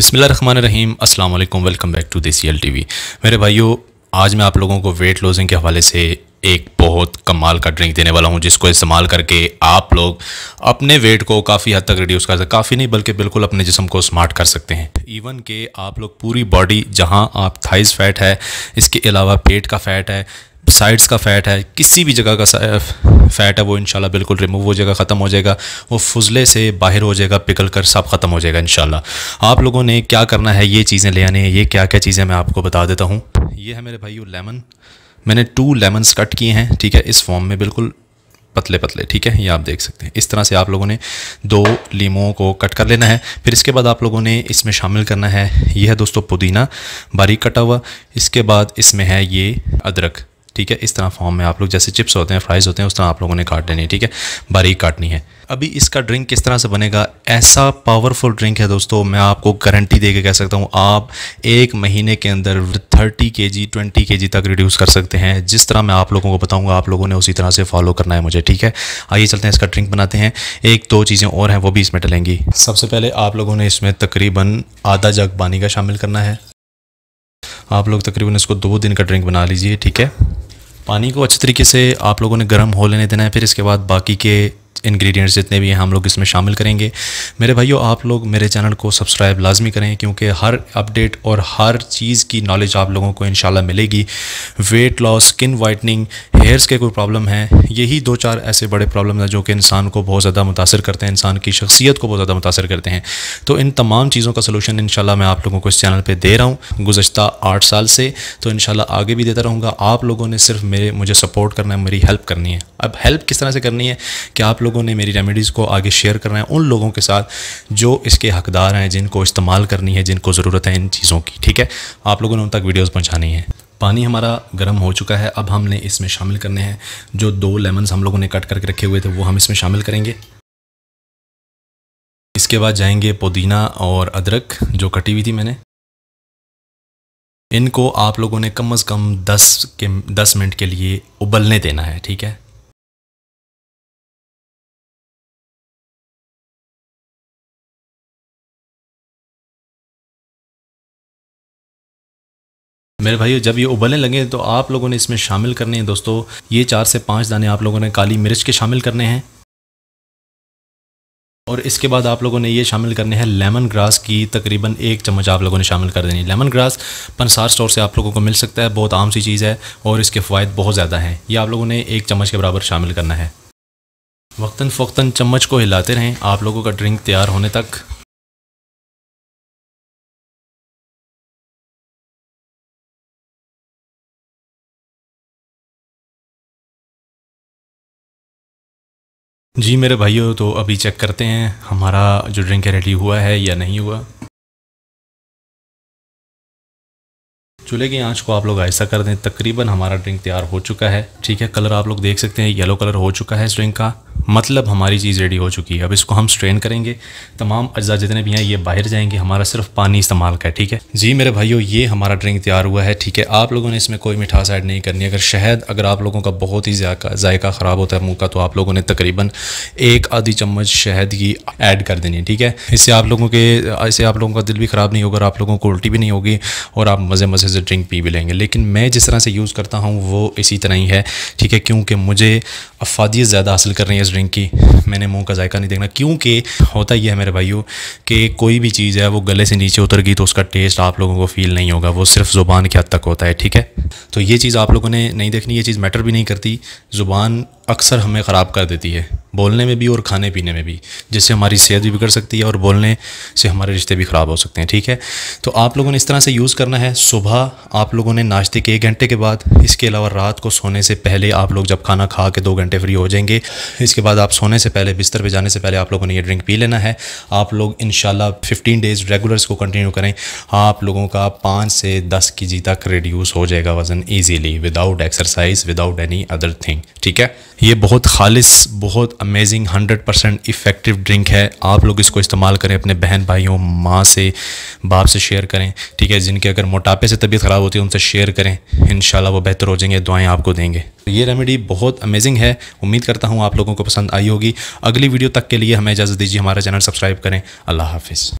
बिसमिल्ल रन welcome back to Desi L T V मेरे भाइयों आज मैं आप लोगों को वेट लॉसिंग के हवाले से एक बहुत कमाल का ड्रिंक देने वाला हूं जिसको इस्तेमाल करके आप लोग अपने वेट को काफ़ी हद तक रिड्यूस कर सकते काफ़ी नहीं बल्कि बिल्कुल अपने जिसम को स्मार्ट कर सकते हैं इवन के आप लोग पूरी बॉडी जहां आप थाइस फैट है इसके अलावा पेट का फैट है साइड्स का फ़ैट है किसी भी जगह का फ़ैट है वो इनशाला बिल्कुल रिमूव हो जाएगा ख़त्म हो जाएगा वो फुजले से बाहर हो जाएगा पिघल कर सब ख़त्म हो जाएगा इन आप लोगों ने क्या करना है ये चीज़ें ले आने ये क्या क्या चीज़ें मैं आपको बता देता हूँ ये है मेरे भाई लेमन मैंने टू लेमन्स कट किए हैं ठीक है इस फॉर्म में बिल्कुल पतले पतले ठीक है ये आप देख सकते हैं इस तरह से आप लोगों ने दो लीमों को कट कर लेना है फिर इसके बाद आप लोगों ने इसमें शामिल करना है ये है दोस्तों पुदीना बारीक कटा हुआ इसके बाद इसमें है ये अदरक ठीक है इस तरह फॉर्म में आप लोग जैसे चिप्स होते हैं फ्राइज़ होते हैं उस तरह आप लोगों ने काट देनी है ठीक है बारीक काटनी है अभी इसका ड्रिंक किस तरह से बनेगा ऐसा पावरफुल ड्रिंक है दोस्तों मैं आपको गारंटी दे के कह सकता हूँ आप एक महीने के अंदर थर्टी के जी ट्वेंटी के जी तक रिड्यूस कर सकते हैं जिस तरह मैं आप लोगों को बताऊँगा आप लोगों ने उसी तरह से फॉलो करना है मुझे ठीक है आइए चलते हैं इसका ड्रिंक बनाते हैं एक दो चीज़ें और हैं वो भी इसमें डलेंगी सबसे पहले आप लोगों ने इसमें तकरीबन आधा जग पानी का शामिल करना है आप लोग तकरीबन इसको दो दिन का ड्रिंक बना लीजिए ठीक है पानी को अच्छे तरीके से आप लोगों ने गर्म हो लेने देना है फिर इसके बाद बाकी के इंग्रेडिएंट्स जितने भी हैं हम लोग इसमें शामिल करेंगे मेरे भाइयों आप लोग मेरे चैनल को सब्सक्राइब लाजमी करें क्योंकि हर अपडेट और हर चीज़ की नॉलेज आप लोगों को इन मिलेगी weight loss skin whitening hairs के कोई प्रॉब्लम है यही दो चार ऐसे बड़े प्रॉब्लम हैं जो कि इंसान को बहुत ज़्यादा मुतासर करते हैं इंसान की शख्सियत को बहुत ज़्यादा मुतासर करते हैं तो इन तमाम चीज़ों का सोलूशन इन मैं आप लोगों को इस चैनल पर दे रहा हूँ गुजशत आठ साल से तो इन आगे भी देता रहूँगा आप लोगों ने सिर्फ मेरे मुझे सपोर्ट करना है मेरी हेल्प करनी है अब हेल्प किस तरह से करनी है कि आप आप लोगों ने मेरी रेमेडीज़ को आगे शेयर करना है उन लोगों के साथ जो इसके हकदार हैं जिनको इस्तेमाल करनी है जिनको ज़रूरत है इन चीज़ों की ठीक है आप लोगों ने उन तक वीडियोज़ पहुँचानी है पानी हमारा गर्म हो चुका है अब हमने इसमें शामिल करने हैं जो दो लेमन्स हम लोगों ने कट करके रखे हुए थे वो हम इसमें शामिल करेंगे इसके बाद जाएंगे पुदीना और अदरक जो कटी हुई थी मैंने इनको आप लोगों ने कम अज़ कम 10 के 10 मिनट के लिए उबलने देना है ठीक है मेरे भाई जब ये उबलने लगे तो आप लोगों ने इसमें शामिल करने हैं दोस्तों ये चार से पाँच दाने आप लोगों ने काली मिर्च के शामिल करने हैं और इसके बाद आप लोगों ने ये शामिल करने हैं लेमन ग्रास की तकरीबन एक चम्मच आप लोगों ने शामिल कर देनी लेमन ग्रास पंसार स्टोर से आप लोगों को मिल सकता है बहुत आम सी चीज़ है और इसके फ़वाद बहुत ज़्यादा हैं ये आप लोगों ने एक चम्मच के बराबर शामिल करना है वक्ता फ़ौक्ता चम्मच को हिलाते रहें आप लोगों का ड्रिंक तैयार होने तक जी मेरे भाइयों तो अभी चेक करते हैं हमारा जो ड्रिंक है रेडी हुआ है या नहीं हुआ चूल्हे की आंच को आप लोग ऐसा कर दें तकरीबन हमारा ड्रिंक तैयार हो चुका है ठीक है कलर आप लोग देख सकते हैं येलो कलर हो चुका है इस ड्रिंक का मतलब हमारी चीज़ रेडी हो चुकी है अब इसको हम स्ट्रेन करेंगे तमाम अज्जा जितने भी हैं ये बाहर जाएंगे हमारा सिर्फ पानी इस्तेमाल का है ठीक है जी मेरे भाइयों ये हमारा ड्रिंक तैयार हुआ है ठीक है आप लोगों ने इसमें कोई मिठास ऐड नहीं करनी अगर शहद अगर आप लोगों का बहुत ही जायका ख़राब होता है मुँह का तो आप लोगों ने तकरीबन एक आधी चम्मच शहद की ऐड कर देनी है ठीक है इससे आप लोगों के इससे आप लोगों का दिल भी ख़राब नहीं होगा और आप लोगों को उल्टी भी नहीं होगी और आप मज़े मज़े से ड्रिंक पी भी लेंगे लेकिन मैं जिस तरह से यूज़ करता हूँ वो इसी तरह ही है ठीक है क्योंकि मुझे अफादियत ज़्यादा हासिल करनी है इस ड्रिंक की मैंने मुंह का जायका नहीं देखना क्योंकि होता ही है मेरे भाइयों कि कोई भी चीज़ है वो गले से नीचे उतर गई तो उसका टेस्ट आप लोगों को फील नहीं होगा वो सिर्फ ज़ुबान के हद तक होता है ठीक है तो ये चीज़ आप लोगों ने नहीं देखनी ये चीज़ मैटर भी नहीं करती ज़ुबान अक्सर हमें ख़राब कर देती है बोलने में भी और खाने पीने में भी जिससे हमारी सेहत भी बिगड़ सकती है और बोलने से हमारे रिश्ते भी ख़राब हो सकते हैं ठीक है तो आप लोगों ने इस तरह से यूज़ करना है सुबह आप लोगों ने नाश्ते के एक घंटे के बाद इसके अलावा रात को सोने से पहले आप लोग जब खाना खा के दो घंटे फ्री हो जाएंगे इसके बाद आप सोने से पहले बिस्तर पर जाने से पहले आप लोगों ने ये ड्रिंक पी लेना है आप लोग इन फिफ्टीन डेज़ रेगुलर इसको कंटिन्यू करें आप लोगों का पाँच से दस के जी तक रिड्यूस हो जाएगा वज़न easily without exercise without any other thing ठीक है ये बहुत खालिस बहुत अमेजिंग 100 परसेंट इफ़ेक्टिव ड्रिंक है आप लोग इसको इस्तेमाल करें अपने बहन भाइयों माँ से बाप से शेयर करें ठीक है जिनके अगर मोटापे से तबीयत ख़राब होती है उनसे शेयर करें इन वो बेहतर हो जाएंगे दुआएँ आपको देंगे ये रेमेडी बहुत अमेजिंग है उम्मीद करता हूँ आप लोगों को पसंद आई होगी अगली वीडियो तक के लिए हमें इजाज़त दीजिए हमारा चैनल सब्सक्राइब करें अल्लाह हाफिज़